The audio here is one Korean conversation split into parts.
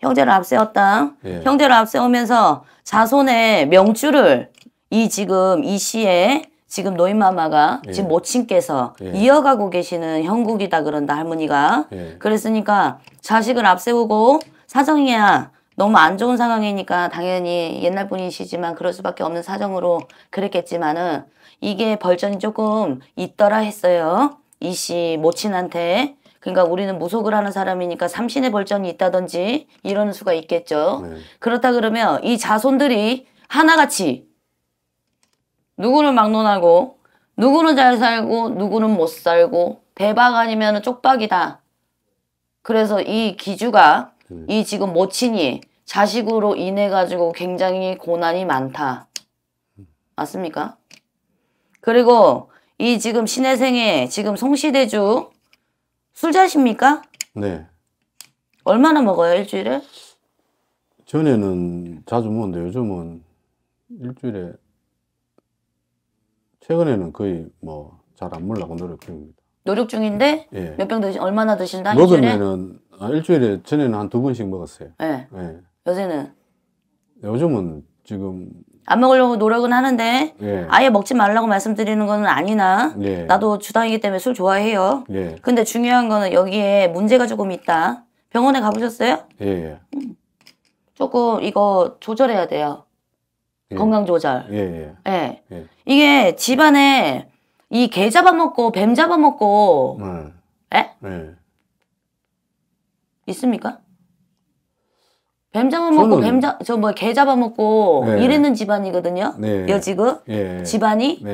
형제를 앞세웠다. 예. 형제를 앞세우면서 자손의 명주를 이 지금 이 시에 지금 노인마마가 예. 지금 모친께서 예. 이어가고 계시는 형국이다 그런다 할머니가 예. 그랬으니까 자식을 앞세우고 사정이야 너무 안 좋은 상황이니까 당연히 옛날 분이시지만 그럴 수밖에 없는 사정으로 그랬겠지만은 이게 벌전이 조금 있더라 했어요 이 씨 모친한테 그러니까 우리는 무속을 하는 사람이니까 삼신의 벌전이 있다든지 이런 수가 있겠죠. 네. 그렇다 그러면 이 자손들이 하나같이 누구는 막론하고 누구는 잘 살고 누구는 못 살고 대박 아니면 쪽박이다. 그래서 이 기주가 네. 이 지금 모친이 자식으로 인해 가지고 굉장히 고난이 많다. 맞습니까? 그리고 이 지금 신혜생의 지금 송시대주 술 자십니까? 네. 얼마나 먹어요 일주일에? 전에는 자주 먹는데 요즘은 일주일에 최근에는 거의 뭐 잘 안 먹으려고 노력 중입니다. 노력 중인데 예. 몇병 드신 얼마나 드신다 일주일에? 먹으면은 아, 일주일에 전에는 한 두 번씩 먹었어요. 예. 예. 요새는 요즘은 지금 안 먹으려고 노력은 하는데 예. 아예 먹지 말라고 말씀드리는 건 아니나 예. 나도 주당이기 때문에 술 좋아해요. 예. 근데 중요한 거는 여기에 문제가 조금 있다. 병원에 가보셨어요? 예. 예. 음. 조금 이거 조절해야 돼요. 예. 건강 조절. 예. 예. 예. 이게 집안에 이 개 잡아먹고 뱀 잡아먹고 음. 예? 있습니까? 뱀 잡아먹고 뱀 잡, 저뭐개 잡아먹고 네. 이랬는 집안이거든요. 네. 여지금 예. 네. 집안이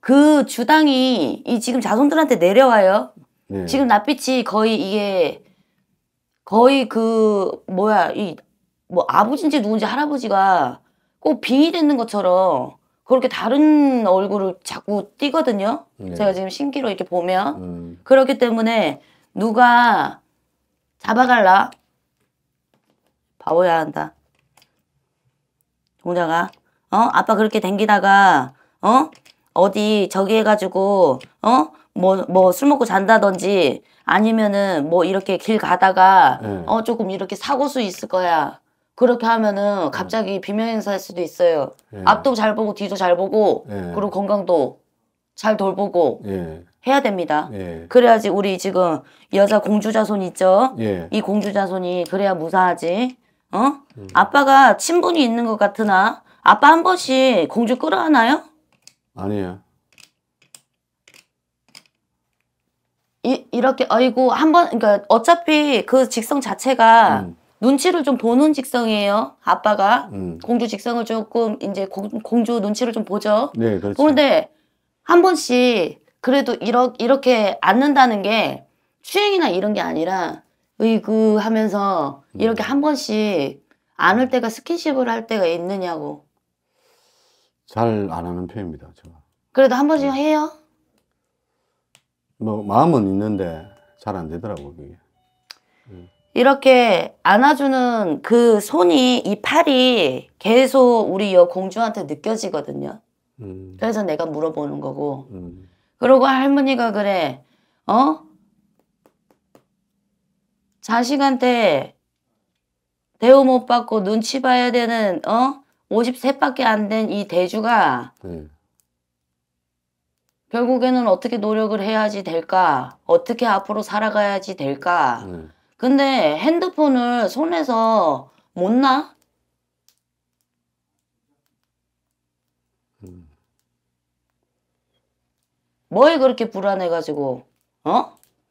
그 주당이 이 지금 자손들한테 내려와요. 네. 지금 낯빛이 거의 이게 거의 그 뭐야 이 뭐 아버지인지 누군지 할아버지가 꼭 빙이 되는 것처럼 그렇게 다른 얼굴을 자꾸 띄거든요. 네. 제가 지금 신기로 이렇게 보면 음. 그렇기 때문에 누가 잡아갈라 가워야 한다. 동자가 어? 아빠 그렇게 댕기다가 어? 어디 저기 해가지고 어? 뭐 뭐 술 먹고 잔다든지 아니면은 뭐 이렇게 길 가다가 음. 어 조금 이렇게 사고수 있을 거야. 그렇게 하면은 갑자기 비명행사일 수도 있어요. 예. 앞도 잘 보고 뒤도 잘 보고 예. 그리고 건강도 잘 돌보고 예. 해야 됩니다. 예. 그래야지 우리 지금 여자 공주자손 있죠? 예. 이 공주자손이 그래야 무사하지. 어? 음. 아빠가 친분이 있는 것 같으나 아빠 한 번씩 공주 끌어안아요? 아니에요. 이, 이렇게 아이고 한번 그러니까 어차피 그 직성 자체가 음. 눈치를 좀 보는 직성이에요. 아빠가 음. 공주 직성을 조금 이제 고, 공주 눈치를 좀 보죠. 네, 그렇죠. 그런데 한 번씩 그래도 이러, 이렇게 앉는다는 게 추행이나 이런 게 아니라 으이그 하면서 이렇게 네. 한 번씩 안을 때가 스킨십을 할 때가 있느냐고. 잘 안 하는 편입니다, 제가. 그래도 한 번씩 네. 해요? 뭐 마음은 있는데 잘 안 되더라고 그게. 이렇게 안아주는 그 손이 이 팔이 계속 우리 여 공주한테 느껴지거든요. 음. 그래서 내가 물어보는 거고. 음. 그러고 할머니가 그래, 어? 4시간대 대우 못 받고 눈치 봐야 되는 어? 53밖에 안 된 이 대주가 음. 결국에는 어떻게 노력을 해야지 될까? 어떻게 앞으로 살아가야지 될까? 음. 근데 핸드폰을 손에서 못 놔? 음. 뭐에 그렇게 불안해가지고, 어?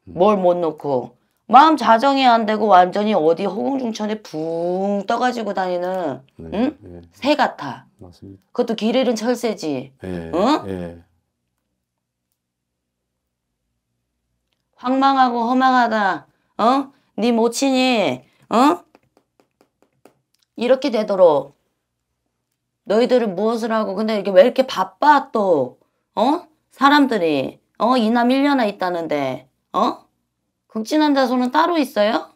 음. 뭘못 놓고, 마음 자정이 안 되고 완전히 어디 허공중천에 붕 떠가지고 다니는 네, 응? 예. 새 같아. 맞습니다. 그것도 길 잃은 철새지. 예, 예. 응? 예. 황망하고 허망하다. 어? 네 모친이 어? 이렇게 되도록 너희들은 무엇을 하고 근데 이게 왜 이렇게 바빠 또 어? 사람들이 어? 이남 1년에 있다는데 어? 극진환자소는 따로 있어요?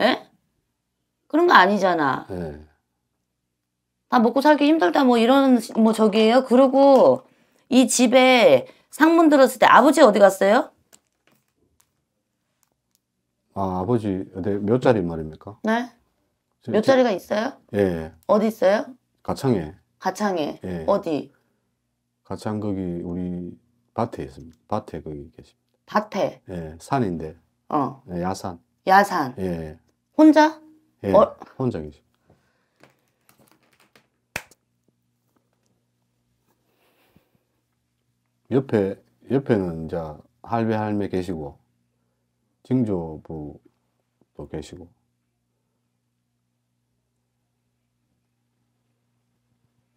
에? 예? 그런 거 아니잖아. 네. 다 먹고 살기 힘들다 뭐 이런 뭐 저기예요. 그리고 이 집에 상문 들었을 때 아버지 어디 갔어요? 아 아버지 네, 몇 자리 말입니까? 네. 몇 제, 자리가 있어요? 예. 어디 있어요? 가창에. 가창에. 예. 어디? 가창 거기 우리 밭에 있습니다. 밭에 거기 계십니다. 밭에. 예, 산인데. 어. 네, 야산. 야산. 예. 혼자? 예. 어? 혼자 계시. 옆에 옆에는 이제 할배 할매 계시고 증조부도 계시고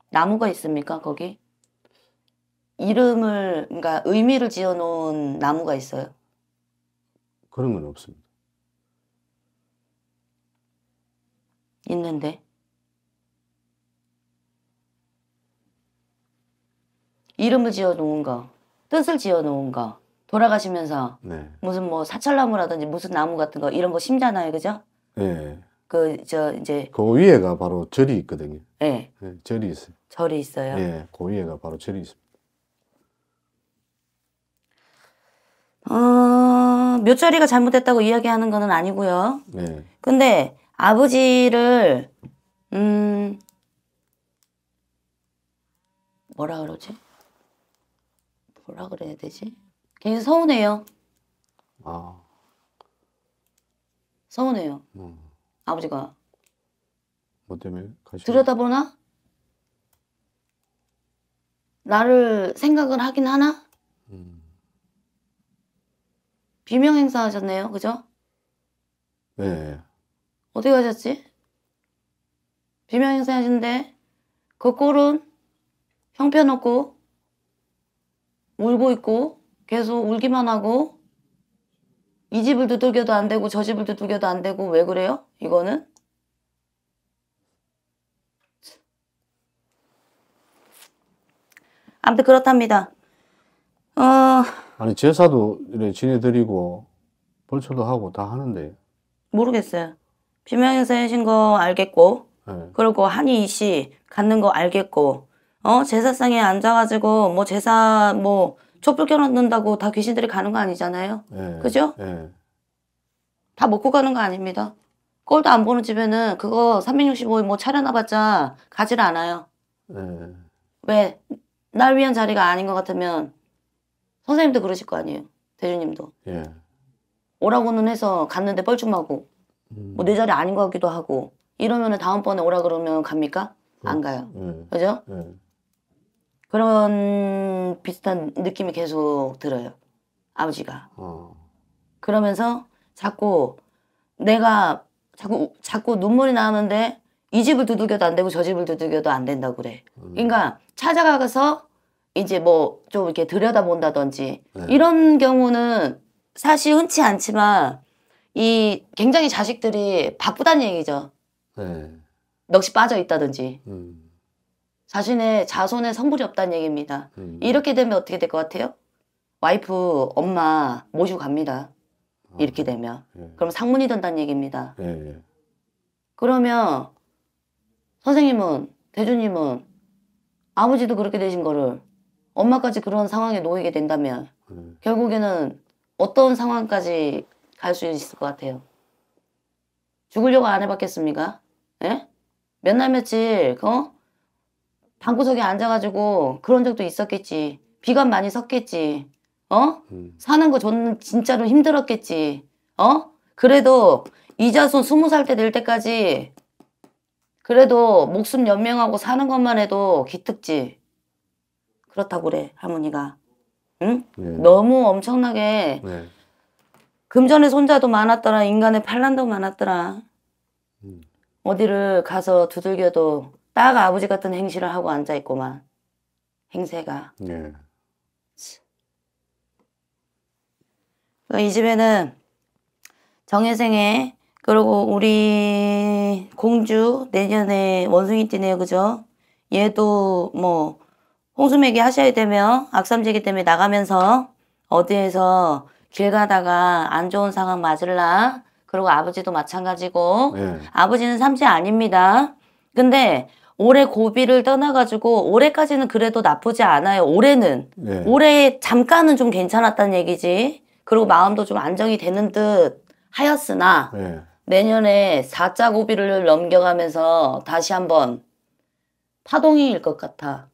나무가 있습니까 거기? 이름을 그러니까 의미를 지어놓은 나무가 있어요. 그런 건 없습니다. 있는데. 이름을 지어 놓은가, 뜻을 지어 놓은가, 돌아가시면서 네. 무슨 뭐 사철나무라든지 무슨 나무 같은 거 이런 거 심잖아요, 그죠? 네. 예. 그저 이제 그 위에가 바로 절이 있거든요. 네. 네 절이 있어요. 절이 있어요. 예, 네, 그 위에가 바로 절이 있습니다. 어, 묘철이가 잘못됐다고 이야기하는 거는 아니고요. 네. 근데 아버지를 음 뭐라 그러지? 뭐라 그래야 되지? 굉장히 서운해요. 아 서운해요. 음. 아버지가 뭐 때문에 가시? 들여다보나? 나를 생각을 하긴 하나? 비명 행사하셨네요. 그죠? 네. 어디 가셨지? 비명 행사하신데 그 꼴은 형편없고 울고 있고 계속 울기만 하고 이 집을 두들겨도 안 되고 저 집을 두들겨도 안 되고 왜 그래요? 이거는? 아무튼 그렇답니다. 어... 아니 제사도 이래 지내드리고 벌초도 하고 다 하는데 모르겠어요. 비명행사이신 거 알겠고 네. 그리고 한이 씨 갖는 거 알겠고 어 제사상에 앉아가지고 뭐 제사 뭐 촛불 켜놓는다고 다 귀신들이 가는 거 아니잖아요. 네. 그죠? 네. 다 먹고 가는 거 아닙니다. 꼴도 안 보는 집에는 그거 365일 뭐 차려놔봤자 가지를 않아요. 네. 왜? 날 위한 자리가 아닌 것 같으면 선생님도 그러실 거 아니에요. 대주님도. 예. 오라고는 해서 갔는데 뻘쭘하고 음. 뭐내 자리 아닌 것 같기도 하고 이러면은 다음번에 오라 그러면 갑니까? 음. 안 가요. 음. 그죠? 예. 그런 비슷한 느낌이 계속 들어요. 아버지가. 어. 그러면서 자꾸 내가 자꾸 자꾸 눈물이 나는데 이 집을 두들겨도 안 되고 저 집을 두들겨도 안 된다고 그래. 음. 그러니까 찾아가서 이제 뭐 좀 이렇게 들여다본다든지 네. 이런 경우는 사실 흔치 않지만 이 굉장히 자식들이 바쁘다는 얘기죠. 네. 넋이 빠져 있다든지 음. 자신의 자손의 성불이 없다는 얘기입니다. 음. 이렇게 되면 어떻게 될 것 같아요? 와이프, 엄마 모시고 갑니다. 아, 이렇게 되면 예. 그럼 상문이 된다는 얘기입니다. 예, 예. 그러면 선생님은 대주님은 아버지도 그렇게 되신 거를 엄마까지 그런 상황에 놓이게 된다면 음. 결국에는 어떤 상황까지 갈 수 있을 것 같아요. 죽으려고 안 해봤겠습니까? 예? 몇 날 며칠 어? 방구석에 앉아가지고 그런 적도 있었겠지. 비가 많이 섰겠지. 어? 음. 사는 거 저는 진짜로 힘들었겠지. 어? 그래도 이자손 스무 살 때 될 때까지 그래도 목숨 연명하고 사는 것만 해도 기특지. 그렇다고 그래 할머니가 응? 네. 너무 엄청나게 네. 금전의 손자도 많았더라 인간의 팔란도 많았더라 음. 어디를 가서 두들겨도 딱 아버지 같은 행실을 하고 앉아있고만 행세가 네. 이 집에는 정혜생의 그리고 우리 공주 내년에 원숭이띠네요 그죠 얘도 뭐 홍수매기 하셔야 되며 악삼재기 때문에 나가면서 어디에서 길 가다가 안 좋은 상황 맞을라 그리고 아버지도 마찬가지고 네. 아버지는 삼재 아닙니다. 근데 올해 고비를 떠나가지고 올해까지는 그래도 나쁘지 않아요. 올해는 네. 올해 잠깐은 좀 괜찮았다는 얘기지. 그리고 마음도 좀 안정이 되는 듯 하였으나 네. 내년에 사자 고비를 넘겨가면서 다시 한번 파동이일 것 같아.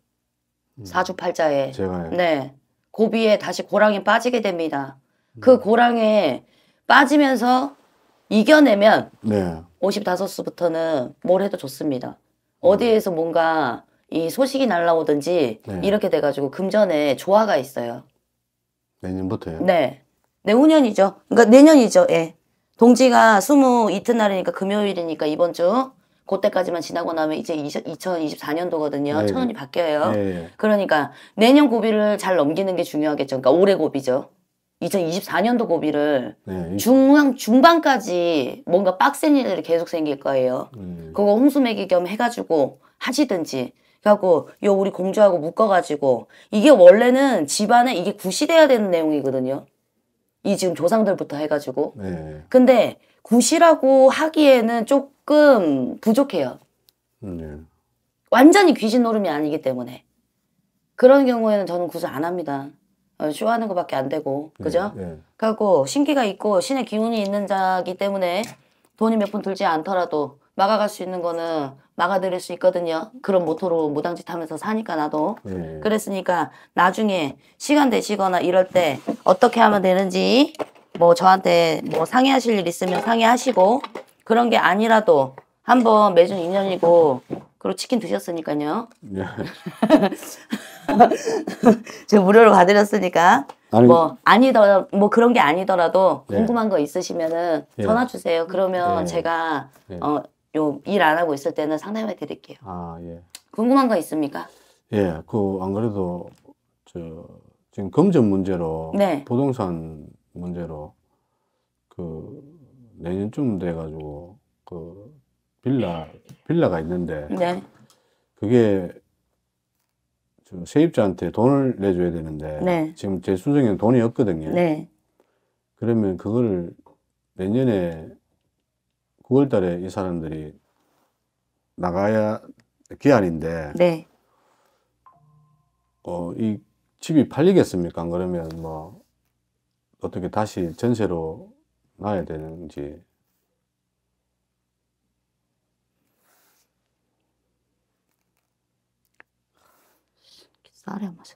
음. 사주팔자에 제가요. 네 고비에 다시 고랑에 빠지게 됩니다. 음. 그 고랑에 빠지면서 이겨내면 네. 55수부터는 뭘 해도 좋습니다. 어디에서 뭔가 이 소식이 날라오든지 네. 이렇게 돼가지고 금전에 조화가 있어요. 내년부터요? 네. 내후년이죠. 네, 그러니까 내년이죠. 예. 동지가 20 이튿날이니까 금요일이니까 이번 주 그때까지만 지나고 나면 이제 20, 2024년도거든요. 네. 네. 천 원이 바뀌어요. 네, 네. 그러니까 내년 고비를 잘 넘기는 게 중요하겠죠. 그러니까 올해 고비죠. 2024년도 고비를 네. 중앙 중반까지 뭔가 빡센 일들이 계속 생길 거예요. 음. 그거 홍수매기 겸 해가지고 하시든지. 그래갖고요 우리 공주하고 묶어가지고 이게 원래는 집안에 이게 구시돼야 되는 내용이거든요. 이 지금 조상들부터 해가지고. 네. 근데 굿이라고 하기에는 조금 부족해요. 네. 완전히 귀신 노름이 아니기 때문에. 그런 경우에는 저는 굿을 안 합니다. 어, 쇼하는 것밖에 안 되고, 음, 그죠? 네, 예. 네. 그래갖고 신기가 있고 신의 기운이 있는 자기 때문에 돈이 몇 푼 들지 않더라도 막아갈 수 있는 거는 막아드릴 수 있거든요. 그런 모토로 무당짓 하면서 사니까 나도. 네. 그랬으니까 나중에 시간 되시거나 이럴 때 어떻게 하면 되는지 뭐 저한테 뭐 상의하실 일 있으면 상의하시고 그런 게 아니라도 한번 매준 인연이고 그리고 치킨 드셨으니까요. 예. 제가 무료로 봐드렸으니까 아니, 뭐 아니더 뭐 그런 게 아니더라도 예. 궁금한 거 있으시면은 예. 전화 주세요. 그러면 예. 제가 예. 어요 일 안 하고 있을 때는 상담해 드릴게요. 아 예. 궁금한 거 있습니까? 예, 그안 그래도 저 지금 금전 문제로 네. 부동산 문제로 그 내년쯤 돼가지고 그 빌라 빌라가 있는데 네. 그게 지금 세입자한테 돈을 내줘야 되는데 네. 지금 제수정에 돈이 없거든요. 네. 그러면 그걸 내년에 9월달에 이 사람들이 나가야 기한인데 네. 어이 집이 팔리겠습니까? 그러면 뭐 어떻게 다시 전세로 놔야 되는지 쌀에 맞아.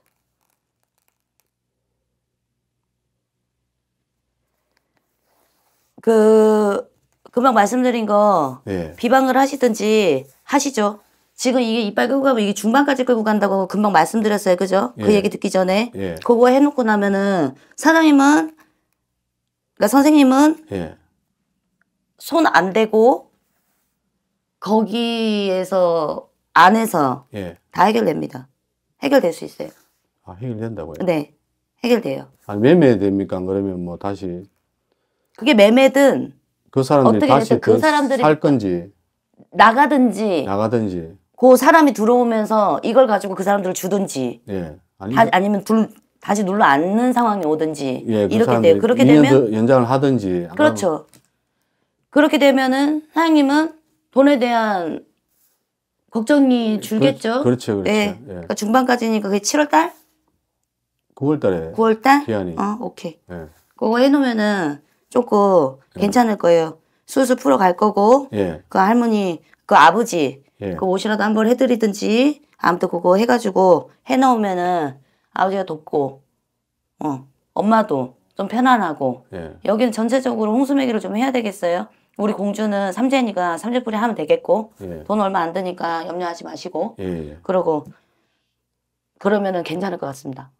그 금방 말씀드린 거 예. 비방을 하시든지 하시죠. 지금 이게 이빨 끌고 가면 이게 중반까지 끌고 간다고 금방 말씀드렸어요. 그죠? 그 예. 그 얘기 듣기 전에. 예. 그거 해놓고 나면은 사장님은, 그러니까 선생님은 예. 손안 대고 거기에서 안에서 예. 다 해결됩니다. 해결될 수 있어요. 아, 해결된다고요? 네. 해결돼요. 아, 매매됩니까? 그러면 뭐 다시. 그게 매매든 그 사람들이 다시 그, 그 사람들이 살 건지 나가든지 나가든지 그 사람이 들어오면서 이걸 가지고 그 사람들을 주든지 예. 아니면, 다, 아니면 둘, 다시 눌러 앉는 상황이 오든지 예, 그 이렇게 돼요. 그렇게 되면 연장을 하든지 그렇죠. 그렇게 되면은 사장님은 돈에 대한 걱정이 예, 줄겠죠. 그, 렇죠 그렇죠. 예. 예. 그러니까 중반까지니까 그게 7월 달? 9월 달에. 9월 달? 기한이. 어, 오케이. 예. 그거 해놓으면은 조금 예. 괜찮을 거예요. 수술 풀어 갈 거고, 예. 그 할머니, 그 아버지, 예. 그 옷이라도 한벌 해드리든지 아무튼 그거 해가지고 해놓으면은 아버지가 돕고 어 엄마도 좀 편안하고 예. 여기는 전체적으로 홍수매기를 좀 해야 되겠어요. 우리 공주는 삼재니까 삼재풀이 하면 되겠고 예. 돈 얼마 안 드니까 염려하지 마시고 예. 예. 그러고 그러면은 괜찮을 것 같습니다.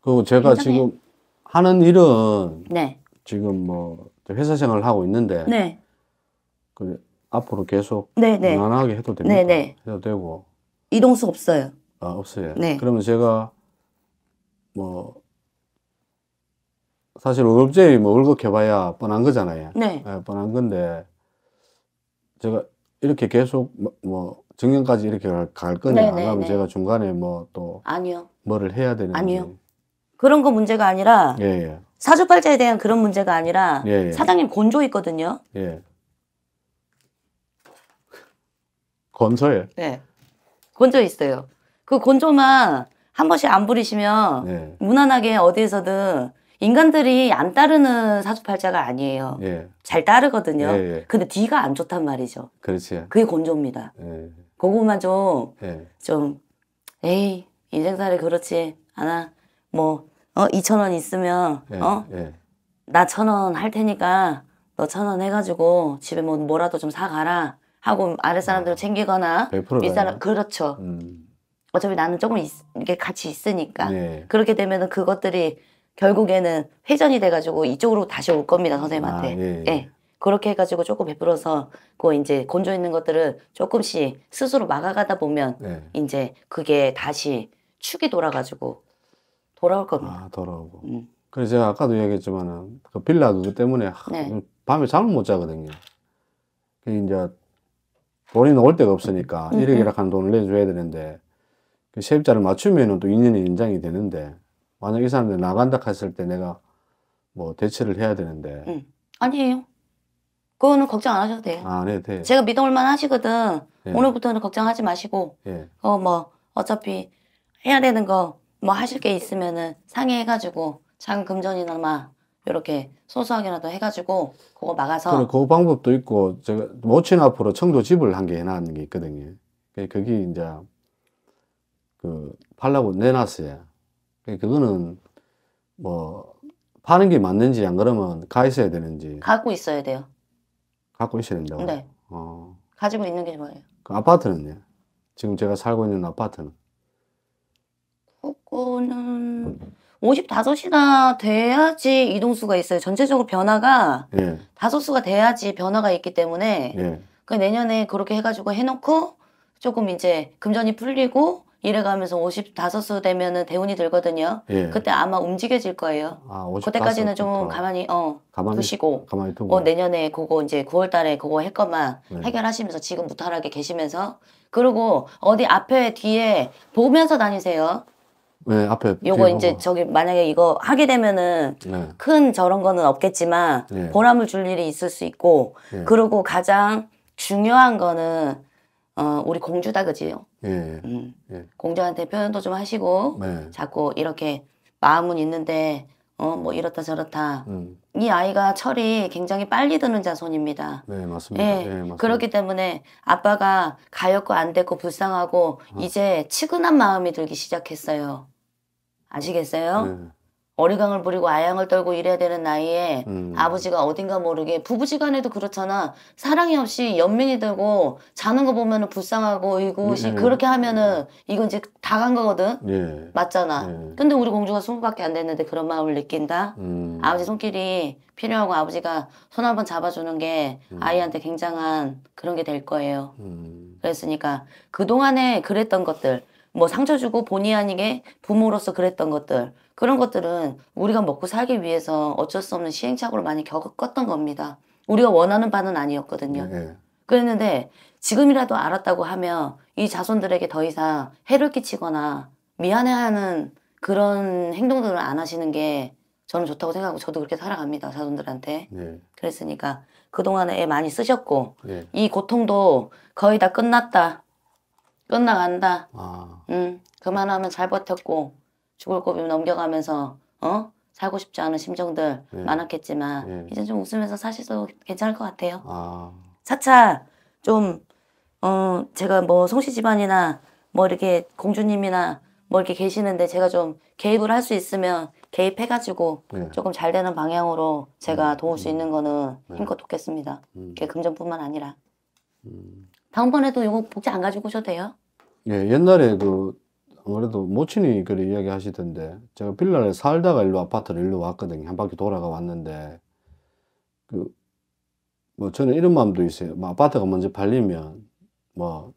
그리고 제가 괜찮네. 지금 하는 일은 네. 지금 뭐 회사 생활을 하고 있는데 네. 그 앞으로 계속 네네. 네. 무난하게 해도 됩니다. 네네. 해도 되고 이동수 없어요. 아 없어요. 네. 그러면 제가 뭐 사실 월급제이 뭐 월급해봐야 뻔한 거잖아요. 네. 네, 뻔한 건데 제가 이렇게 계속 뭐, 뭐 정년까지 이렇게 갈 거냐 네네, 안 네, 하면 네. 제가 중간에 뭐 또 아니요. 뭐를 해야 되는 아니요. 그런 거 문제가 아니라 예, 예. 사주팔자에 대한 그런 문제가 아니라 예, 예. 사장님 곤조 있거든요. 예. 건조해. 네. 건조 있어요. 그 건조만 한 번씩 안 부리시면 네. 무난하게 어디에서든 인간들이 안 따르는 사주팔자가 아니에요. 예. 잘 따르거든요. 예, 예. 근데 뒤가 안 좋단 말이죠. 그렇지. 그게 건조입니다. 예. 그것만 좀, 예. 좀, 에이, 인생살이 그렇지. 않아. 뭐, 어, 2천원 있으면, 예, 어? 예. 나천 원 할 테니까 너 천 원 해가지고 집에 뭐, 뭐라도 좀 사가라. 하고 아래 사람들을 챙기거나 네, 윗사람 그렇죠. 음. 어차피 나는 조금 있, 이게 같이 있으니까 네. 그렇게 되면 그것들이 결국에는 회전이 돼가지고 이쪽으로 다시 올 겁니다 선생님한테. 아, 예. 예. 예. 그렇게 해가지고 조금 베풀어서 그 이제 건조 있는 것들을 조금씩 스스로 막아가다 보면 네. 이제 그게 다시 축이 돌아가지고 돌아올 겁니다. 아, 돌아오고. 음. 그래서 제가 아까도 얘기했지만은 그 빌라 누구 그 때문에 네. 밤에 잠을 못 자거든요. 이제 돈이 나올 데가 없으니까 음. 이러이락 음. 하는 돈을 내줘야 되는데 그 세입자를 맞추면은 또 2년이 연장이 되는데 만약 이 사람들 나간다 했을 때 내가 뭐대처를 해야 되는데 음. 아니에요. 그거는 걱정 안 하셔도 돼요. 아, 네, 네. 제가 믿어올만 하시거든. 네. 오늘부터는 걱정하지 마시고 네. 예. 어뭐 어차피 해야 되는 거 뭐 하실 게 있으면은 상의해가지고 작 금전이나마 이렇게 소수하게라도 해가지고 그거 막아서 그래, 그 방법도 있고 제가 모친 앞으로 청도 집을 한개 해놨는 게 있거든요. 그게 이제 그 팔라고 내놨어요. 그거는 뭐 파는 게 맞는지 안 그러면 가 있어야 되는지 갖고 있어야 돼요. 갖고 있어야 된다고. 네. 어. 가지고 있는 게 좋아요. 그 아파트는요? 지금 제가 살고 있는 아파트는? 그거는 55수나 돼야지 이동수가 있어요. 전체적으로 변화가 예. 다섯 수가 돼야지 변화가 있기 때문에 예. 그 내년에 그렇게 해가지고 해놓고 조금 이제 금전이 풀리고 이래가면서 55수 되면은 대운이 들거든요. 예. 그때 아마 움직여질 거예요. 아, 그때까지는 좀 가만히 어 가만히, 두시고 가만히 두고. 어, 내년에 그거 이제 9월달에 그거 했거만 네. 해결하시면서 지금 무탈하게 계시면서 그리고 어디 앞에 뒤에 보면서 다니세요. 네, 앞에 요거 이제 거. 저기 만약에 이거 하게 되면은 네. 큰 저런 거는 없겠지만 네. 보람을 줄 일이 있을 수 있고 네. 그리고 가장 중요한 거는 어 우리 공주다 그지요. 예. 음. 예. 공주한테 표현도 좀 하시고 네. 자꾸 이렇게 마음은 있는데 어 뭐 이렇다 저렇다 음. 이 아이가 철이 굉장히 빨리 드는 자손입니다. 네, 맞습니다. 예, 네, 맞습니다. 그렇기 때문에 아빠가 가엾고 안 됐고 불쌍하고 아. 이제 치근한 마음이 들기 시작했어요. 아시겠어요? 네. 어리광을 부리고 아양을 떨고 이래야 되는 나이에 음. 아버지가 어딘가 모르게 부부지간에도 그렇잖아 사랑이 없이 연민이 되고 자는 거 보면은 불쌍하고 이곳이 음, 예. 그렇게 하면은 음. 이건 이제 다 간 거거든 예. 맞잖아 예. 근데 우리 공주가 2 0밖에안 됐는데 그런 마음을 느낀다 음. 아버지 손길이 필요하고 아버지가 손 한번 잡아주는 게 음. 아이한테 굉장한 그런 게 될 거예요 음. 그랬으니까 그동안에 그랬던 것들 뭐 상처 주고 본의 아니게 부모로서 그랬던 것들 그런 것들은 우리가 먹고 살기 위해서 어쩔 수 없는 시행착오를 많이 겪었던 겁니다. 우리가 원하는 바는 아니었거든요. 네. 그랬는데 지금이라도 알았다고 하면 이 자손들에게 더 이상 해를 끼치거나 미안해하는 그런 행동들을 안 하시는 게 저는 좋다고 생각하고 저도 그렇게 살아갑니다 자손들한테 네. 그랬으니까 그동안에 애 많이 쓰셨고 네. 이 고통도 거의 다 끝났다 끝나간다. 아. 응, 그만하면 잘 버텼고 죽을 고비 넘겨가면서 어 살고 싶지 않은 심정들 네. 많았겠지만 네. 이제 좀 웃으면서 사실도 괜찮을 것 같아요. 아. 차차 좀 어, 제가 뭐 성씨 집안이나 뭐 이렇게 공주님이나 뭐 이렇게 계시는데 제가 좀 개입을 할 수 있으면 개입해가지고 네. 조금 잘 되는 방향으로 제가 음, 도울 수 음. 있는 거는 힘껏 돕겠습니다. 음. 그게 금전뿐만 아니라. 음. 다음번에도 이거 복제안 가지고 오셔도 돼요. 예, 옛날에 그 아무래도 모친이 그래 이야기 하시던데 제가 빌라를 살다가 일로 아파트를 일로 왔거든요. 한 바퀴 돌아가 왔는데 그 뭐 저는 이런 마음도 있어요. 뭐 아파트가 먼저 팔리면 뭐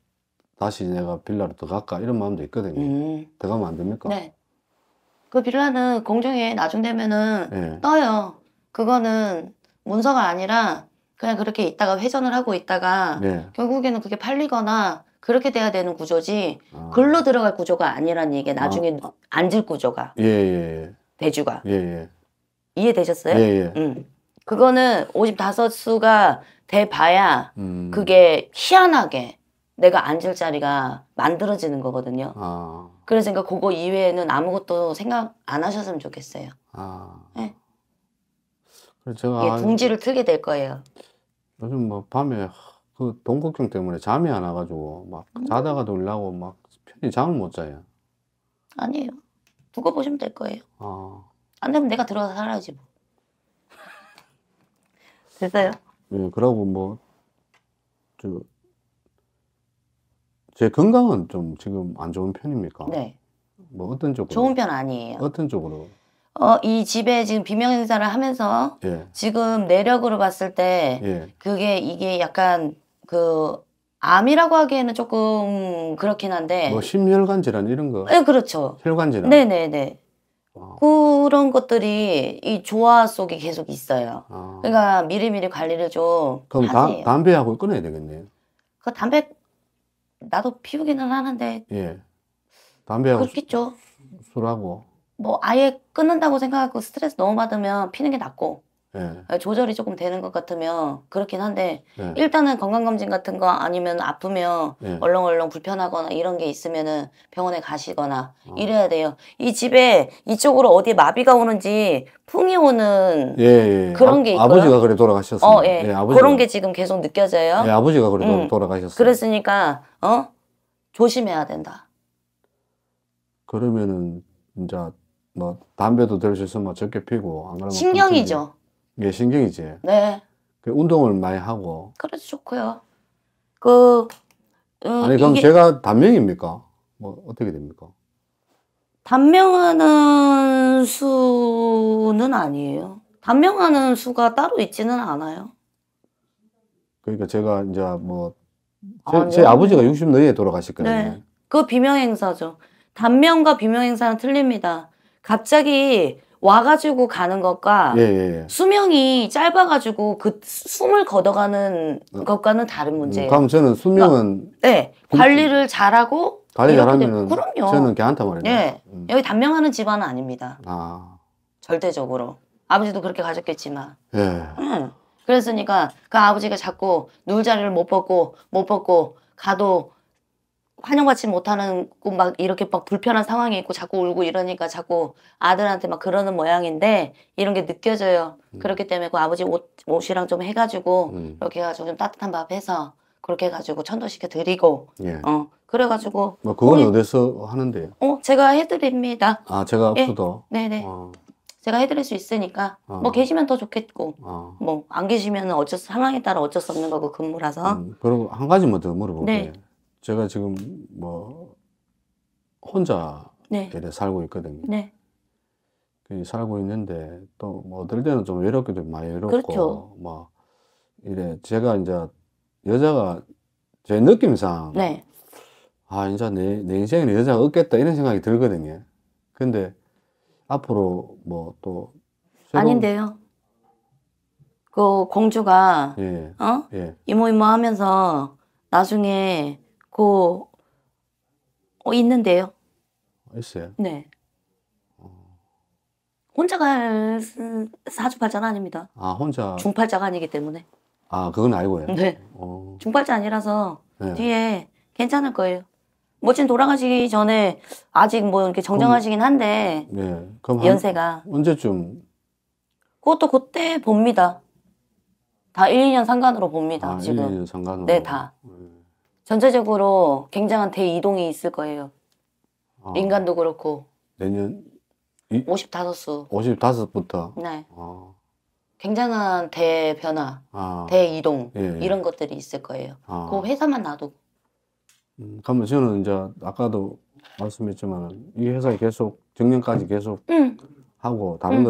다시 내가 빌라로 들갈까 이런 마음도 있거든요. 음. 들가면안 됩니까? 네. 그 빌라는 공중에 나중 되면은 예. 떠요. 그거는 문서가 아니라 그냥 그렇게 있다가 회전을 하고 있다가 네. 결국에는 그게 팔리거나 그렇게 돼야 되는 구조지 아. 글로 들어갈 구조가 아니라는 얘기에 아. 나중에 아. 앉을 구조가 예, 예, 예. 대주가 예, 예. 이해되셨어요? 예, 예, 음. 그거는 55수가 돼 봐야 음. 그게 희한하게 내가 앉을 자리가 만들어지는 거거든요. 아. 그래서 그러니까 그거 이외에는 아무것도 생각 안 하셨으면 좋겠어요. 아. 네. 제가 예, 둥지를 틀게 될 거예요. 요즘 뭐 밤에 그돈 걱정 때문에 잠이 안 와가지고 막 음. 자다가 놀라고 막 편히 잠을 못 자요. 아니에요. 두고 보시면 될 거예요. 아, 안 되면 내가 들어가서 살아야지 뭐. 됐어요? 예, 그러고 뭐, 저, 제 건강은 좀 지금 안 좋은 편입니까? 네. 뭐 어떤 쪽으로? 좋은 편 아니에요. 어떤 쪽으로? 어, 이 집에 지금 비명 행사를 하면서 예. 지금 내력으로 봤을 때 예. 그게 이게 약간 그 암이라고 하기에는 조금 그렇긴 한데 뭐 심혈관 질환 이런 거. 네, 그렇죠. 혈관 질환. 네, 네, 네. 아. 그런 것들이 이 조화 속에 계속 있어요. 아. 그러니까 미리미리 관리를 좀 그럼 하 담, 배하고 끊어야 되겠네요. 그 담배 나도 피우기는 하는데 예. 담배하고 그렇겠죠. 술하고 뭐 아예 끊는다고 생각하고 스트레스 너무 받으면 피는 게 낫고 네. 조절이 조금 되는 것 같으면 그렇긴 한데 네. 일단은 건강검진 같은 거 아니면 아프면 네. 얼렁얼렁 불편하거나 이런 게 있으면은 병원에 가시거나 어. 이래야 돼요. 이 집에 이쪽으로 어디 마비가 오는지 풍이 오는 예, 예. 그런 아, 게있고 아버지가 그래 돌아가셨어요. 어, 예. 예 그런 게 지금 계속 느껴져요. 예, 아버지가 그래 음. 돌아가셨어요. 그랬으니까 어 조심해야 된다. 그러면은 이제 뭐 담배도 들 수 있으면 뭐 적게 피고 안 그러면 신경이죠. 예, 신경이지. 네. 그 운동을 많이 하고. 그래도 좋고요. 그 음, 아니 그럼 이게... 제가 단명입니까? 뭐 어떻게 됩니까? 단명하는 수는 아니에요. 단명하는 수가 따로 있지는 않아요. 그러니까 제가 이제 뭐 제, 아, 제 예. 아버지가 60 너이에 돌아가실거예요 네. 그 비명 행사죠. 단명과 비명 행사는 틀립니다. 갑자기 와가지고 가는 것과 예, 예, 예. 수명이 짧아가지고 그 숨을 걷어가는 어. 것과는 다른 음, 문제예요. 그럼 저는 그러니까 수명은 그러니까, 네 관리를 잘하고 관리 잘하면 그럼요. 저는 괜찮다 말이에 네, 음. 여기 단명하는 집안은 아닙니다. 아 절대적으로 아버지도 그렇게 가졌겠지만. 예. 음. 그랬으니까 그 아버지가 자꾸 놀자리를 못 벗고 못 벗고 가도 환영받지 못하는 막 이렇게 막 불편한 상황이 있고 자꾸 울고 이러니까 자꾸 아들한테 막 그러는 모양인데 이런 게 느껴져요. 음. 그렇기 때문에 그 아버지 옷, 옷이랑 좀 해가지고 음. 이렇게 해가지고 좀 따뜻한 밥 해서 그렇게 해가지고 천도시켜 드리고 예. 어 그래가지고 뭐 그건 어, 어디서 하는데요? 어 제가 해드립니다. 아 제가 앞으도 예. 네네. 어. 제가 해드릴 수 있으니까 어. 뭐 계시면 더 좋겠고 어. 뭐안 계시면 어쩔 수 상황에 따라 어쩔 수 없는 거고 근무라서 음, 그리고 한 가지만 더 물어볼게요. 네. 제가 지금 뭐 혼자 네. 살고 있거든요. 네. 살고 있는데 또뭐 어떨 때는 좀 외롭기도 많이 외롭고 그렇죠. 막 뭐 이래 제가 이제 여자가 제 느낌상 네. 아 이제 내, 내 인생에는 여자가 없겠다 이런 생각이 들거든요. 근데 앞으로 뭐 또 아닌데요. 그 공주가 예. 어 예. 이모 이모 하면서 나중에 그, 어, 있는데요. 있어요? 네. 혼자 갈 사주팔자는 아닙니다. 아, 혼자. 중팔자가 아니기 때문에. 아, 그건 알고요. 네. 어, 중팔자 아니라서 네. 뒤에 괜찮을 거예요. 모친 돌아가시기 전에 아직 뭐 이렇게 정정하시긴 한데 네. 그럼 한- 연세가 언제쯤? 그것도 그때 봅니다. 다 1, 2년 상관으로 봅니다. 아, 지금. 1년 상관으로. 네, 다. 네. 전체적으로 굉장한 대이동이 있을 거예요. 아, 인간도 그렇고. 내년 이, 55수. 55부터. 네. 아. 굉장한 대변화, 아. 대이동 예, 예. 이런 것들이 있을 거예요. 아. 그 회사만 놔두 음, 그러면 저는 이제 아까도 말씀했지만 이 회사 계속 정년까지 계속 음. 하고 다른 음.